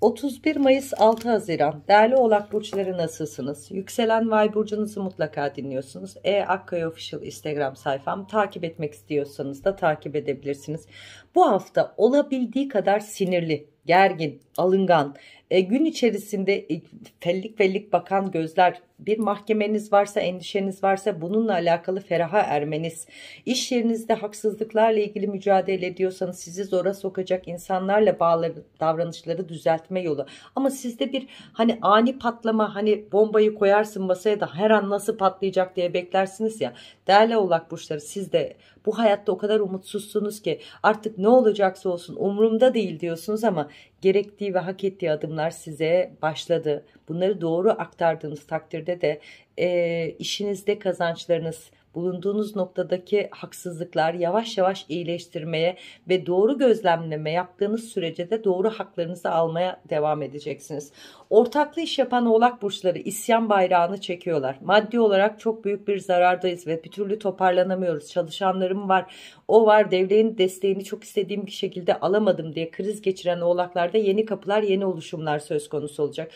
31 Mayıs 6 Haziran Değerli Oğlak Burçları nasılsınız? Yükselen Vay Burcunuzu mutlaka dinliyorsunuz. E Akkaya Official Instagram sayfam. Takip etmek istiyorsanız da takip edebilirsiniz. Bu hafta olabildiği kadar sinirli gergin, alıngan, e, gün içerisinde e, fellik fellik bakan gözler, bir mahkemeniz varsa, endişeniz varsa bununla alakalı feraha ermeniz, iş yerinizde haksızlıklarla ilgili mücadele ediyorsanız sizi zora sokacak insanlarla bağlı davranışları düzeltme yolu. Ama sizde bir hani ani patlama, hani bombayı koyarsın masaya da her an nasıl patlayacak diye beklersiniz ya. Değerli oğlak burçları sizde bu hayatta o kadar umutsuzsunuz ki artık ne olacaksa olsun umurumda değil diyorsunuz ama gerektiği ve hak ettiği adımlar size başladı. Bunları doğru aktardığınız takdirde de e, işinizde kazançlarınız bulunduğunuz noktadaki haksızlıklar yavaş yavaş iyileştirmeye ve doğru gözlemleme yaptığınız sürece de doğru haklarınızı almaya devam edeceksiniz. Ortaklı iş yapan oğlak burçları isyan bayrağını çekiyorlar. Maddi olarak çok büyük bir zarardayız ve bir türlü toparlanamıyoruz. Çalışanlarım var o var devlerin desteğini çok istediğim bir şekilde alamadım diye kriz geçiren oğlaklarda yeni kapılar yeni oluşumlar söz konusu olacak.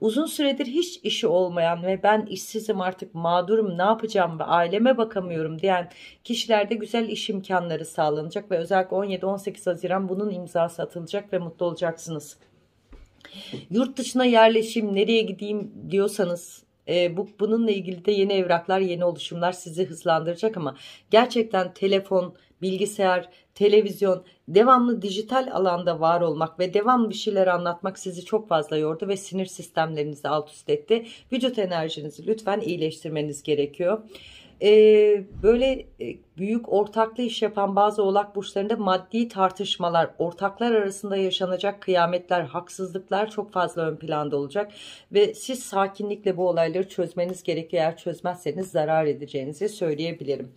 Uzun süredir hiç işi olmayan ve ben işsizim artık mağdurum ne yapacağım ve aileme bakamıyorum diyen kişilerde güzel iş imkanları sağlanacak ve özellikle 17-18 Haziran bunun imzası atılacak ve mutlu olacaksınız. Yurt dışına yerleşim nereye gideyim diyorsanız e, bu, bununla ilgili de yeni evraklar yeni oluşumlar sizi hızlandıracak ama gerçekten telefon bilgisayar, televizyon, devamlı dijital alanda var olmak ve devamlı bir şeyler anlatmak sizi çok fazla yordu ve sinir sistemlerinizi alt üst etti. Vücut enerjinizi lütfen iyileştirmeniz gerekiyor. Ee, böyle e, büyük ortaklı iş yapan bazı oğlak burçlarında maddi tartışmalar, ortaklar arasında yaşanacak kıyametler, haksızlıklar çok fazla ön planda olacak. Ve siz sakinlikle bu olayları çözmeniz gerekiyor. Eğer çözmezseniz zarar edeceğinizi söyleyebilirim.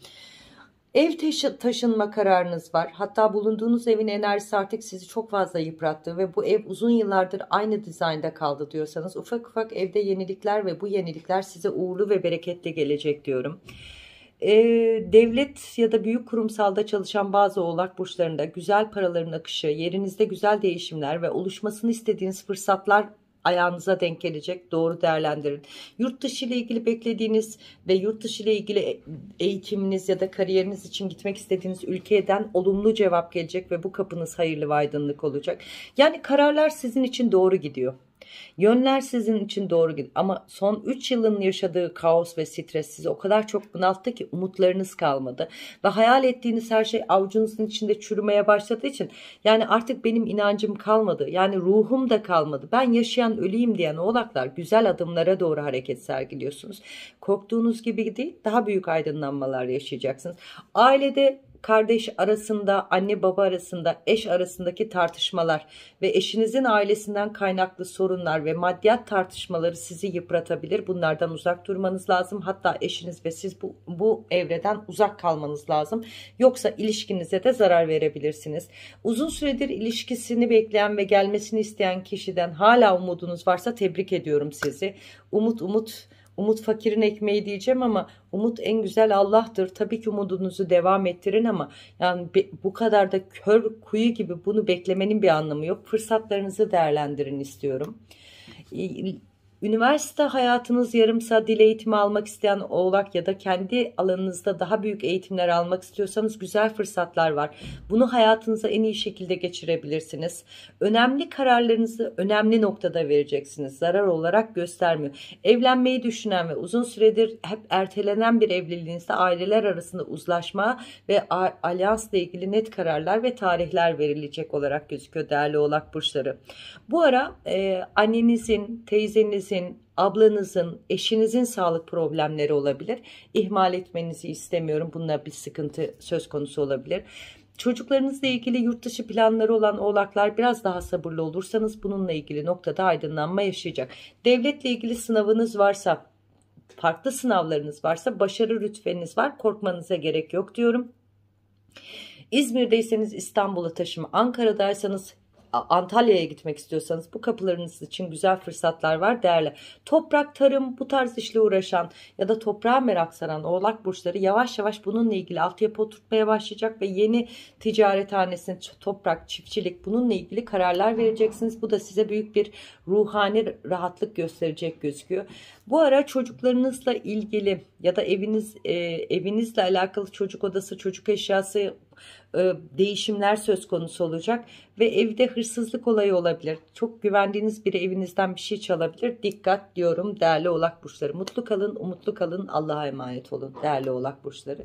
Ev taşı taşınma kararınız var. Hatta bulunduğunuz evin enerjisi artık sizi çok fazla yıprattı ve bu ev uzun yıllardır aynı dizaynda kaldı diyorsanız ufak ufak evde yenilikler ve bu yenilikler size uğurlu ve bereketli gelecek diyorum. Ee, devlet ya da büyük kurumsalda çalışan bazı oğlak burçlarında güzel paraların akışı, yerinizde güzel değişimler ve oluşmasını istediğiniz fırsatlar ayağınıza denk gelecek doğru değerlendirin. Yurt dışı ile ilgili beklediğiniz ve yurt dışı ile ilgili e, eğitiminiz ya da kariyeriniz için gitmek istediğiniz ülkeden olumlu cevap gelecek ve bu kapınız hayırlı ve aydınlık olacak. Yani kararlar sizin için doğru gidiyor. Yönler sizin için doğru gidiyor ama son 3 yılın yaşadığı kaos ve stres sizi o kadar çok bunalttı ki umutlarınız kalmadı. Ve hayal ettiğiniz her şey avucunuzun içinde çürümeye başladığı için yani artık benim inancım kalmadı yani ruhum da kalmadı ben yaşayan öleyim diyen oğlaklar güzel adımlara doğru hareket sergiliyorsunuz. Korktuğunuz gibi değil daha büyük aydınlanmalar yaşayacaksınız. Ailede kardeş arasında, anne baba arasında, eş arasındaki tartışmalar ve eşinizin ailesinden kaynaklı sorunlar ve maddiyat tartışmaları sizi yıpratabilir. Bunlardan uzak durmanız lazım. Hatta eşiniz ve siz bu, bu evreden uzak kalmanız lazım. Yoksa ilişkinize de zarar verebilirsiniz. Uzun süredir ilişkisini bekleyen ve gelmesini isteyen kişiden hala umudunuz varsa tebrik ediyorum sizi. Umut umut Umut fakirin ekmeği diyeceğim ama umut en güzel Allah'tır. Tabii ki umudunuzu devam ettirin ama yani bu kadar da kör kuyu gibi bunu beklemenin bir anlamı yok. Fırsatlarınızı değerlendirin istiyorum Üniversite hayatınız yarımsa dil eğitimi almak isteyen oğlak ya da kendi alanınızda daha büyük eğitimler almak istiyorsanız güzel fırsatlar var. Bunu hayatınıza en iyi şekilde geçirebilirsiniz. Önemli kararlarınızı önemli noktada vereceksiniz. Zarar olarak göstermiyor. Evlenmeyi düşünen ve uzun süredir hep ertelenen bir evliliğinizde aileler arasında uzlaşma ve alyansla ilgili net kararlar ve tarihler verilecek olarak gözüküyor değerli oğlak burçları. Bu ara e, annenizin, teyzenizin, annenizin, ablanızın, eşinizin sağlık problemleri olabilir. İhmal etmenizi istemiyorum. Bununla bir sıkıntı söz konusu olabilir. Çocuklarınızla ilgili yurt dışı planları olan oğlaklar biraz daha sabırlı olursanız bununla ilgili noktada aydınlanma yaşayacak. Devletle ilgili sınavınız varsa, farklı sınavlarınız varsa başarı rütbeniz var. Korkmanıza gerek yok diyorum. İzmir'deyseniz İstanbul'a taşıma, Ankara'daysanız Antalya'ya gitmek istiyorsanız bu kapılarınız için güzel fırsatlar var değerli. Toprak, tarım bu tarz işle uğraşan ya da toprağa merak saran oğlak burçları yavaş yavaş bununla ilgili altyapı oturtmaya başlayacak ve yeni ticarethanesini toprak, çiftçilik bununla ilgili kararlar vereceksiniz. Bu da size büyük bir ruhani rahatlık gösterecek gözüküyor. Bu ara çocuklarınızla ilgili ya da eviniz e, evinizle alakalı çocuk odası, çocuk eşyası e, değişimler söz konusu olacak ve evde hırsızlık olayı olabilir. Çok güvendiğiniz biri evinizden bir şey çalabilir. Dikkat diyorum değerli oğlak burçları. Mutlu kalın, umutlu kalın. Allah'a emanet olun değerli oğlak burçları.